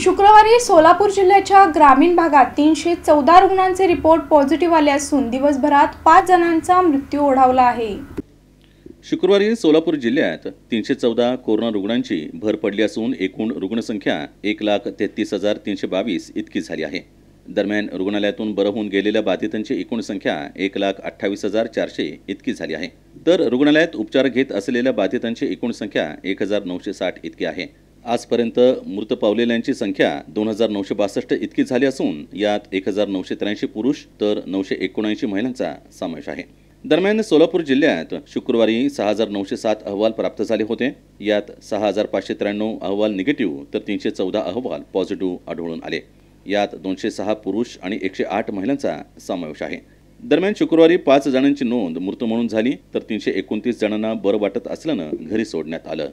शुक्रवारी सोलापूर जिल्ह्याच्या ग्रामीण भागात तीनशे चौदा रुग्णांचे रिपोर्ट पॉझिटिव्ह आले असून दिवसभरात पाच जणांचा मृत्यू ओढावला आहे शुक्रवारी सोलापूर जिल्ह्यात तीनशे चौदा कोरोना रुग्णांची भर पडली असून एकूण रुग्णसंख्या एक लाख तेहतीस हजार तीनशे बावीस इतकी झाली आहे दरम्यान रुग्णालयातून बरं होऊन गेलेल्या बाधितांची एकूण संख्या एक लाख अठ्ठावीस हजार चारशे इतकी झाली आहे तर रुग्णालयात उपचार घेत असलेल्या बाधितांची एकूण संख्या एक हजार नऊशे साठ इतकी आहे आजपर्यंत मृत पावलेल्यांची संख्या दोन हजार नऊशे बासष्ट इतकी झाली असून यात एक हजार नऊशे त्र्याऐंशी पुरुष तर नऊशे एकोणऐंशी महिलांचा समावेश आहे दरम्यान सोलापूर जिल्ह्यात शुक्रवारी सहा हजार नऊशे सात अहवाल प्राप्त झाले होते यात सहा हजार पाचशे त्र्याण्णव अहवाल निगेटिव्ह तर तीनशे चौदा अहवाल पॉझिटिव्ह आढळून आले यात दोनशे सहा पुरुष आणि एकशे आठ महिलांचा समावेश आहे दरम्यान शुक्रवारी पाच जणांची नोंद मृत म्हणून झाली तर तीनशे एकोणतीस जणांना बरं वाटत असल्यानं घरी सोडण्यात आलं